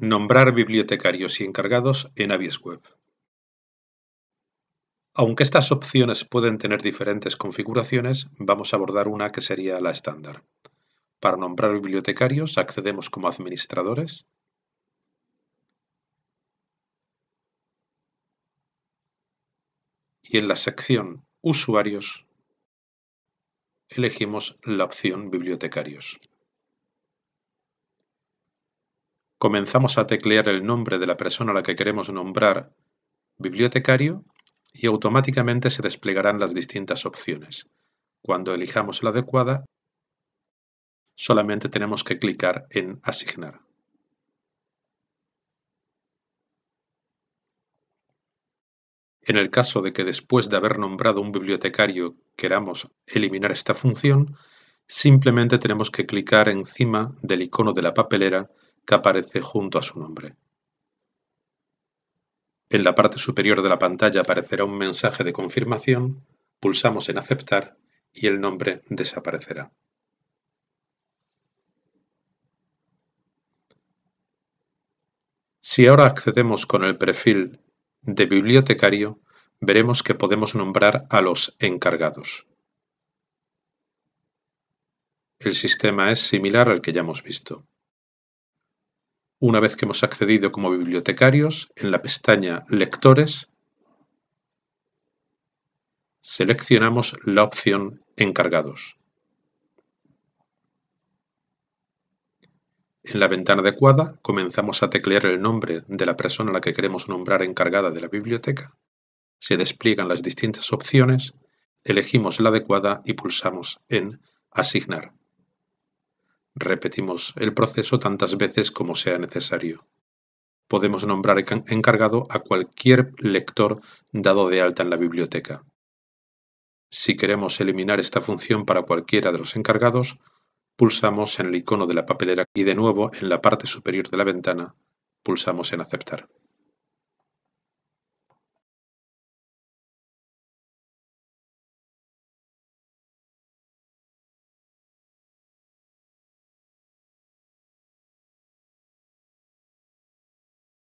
Nombrar bibliotecarios y encargados en AVIESweb. Web. Aunque estas opciones pueden tener diferentes configuraciones, vamos a abordar una que sería la estándar. Para nombrar bibliotecarios accedemos como administradores. Y en la sección Usuarios elegimos la opción Bibliotecarios. comenzamos a teclear el nombre de la persona a la que queremos nombrar, bibliotecario, y automáticamente se desplegarán las distintas opciones. Cuando elijamos la adecuada, solamente tenemos que clicar en Asignar. En el caso de que después de haber nombrado un bibliotecario queramos eliminar esta función, simplemente tenemos que clicar encima del icono de la papelera que aparece junto a su nombre. En la parte superior de la pantalla aparecerá un mensaje de confirmación, pulsamos en aceptar y el nombre desaparecerá. Si ahora accedemos con el perfil de bibliotecario, veremos que podemos nombrar a los encargados. El sistema es similar al que ya hemos visto. Una vez que hemos accedido como bibliotecarios, en la pestaña Lectores, seleccionamos la opción Encargados. En la ventana adecuada comenzamos a teclear el nombre de la persona a la que queremos nombrar encargada de la biblioteca. Se despliegan las distintas opciones, elegimos la adecuada y pulsamos en Asignar. Repetimos el proceso tantas veces como sea necesario. Podemos nombrar encargado a cualquier lector dado de alta en la biblioteca. Si queremos eliminar esta función para cualquiera de los encargados, pulsamos en el icono de la papelera y de nuevo en la parte superior de la ventana pulsamos en aceptar.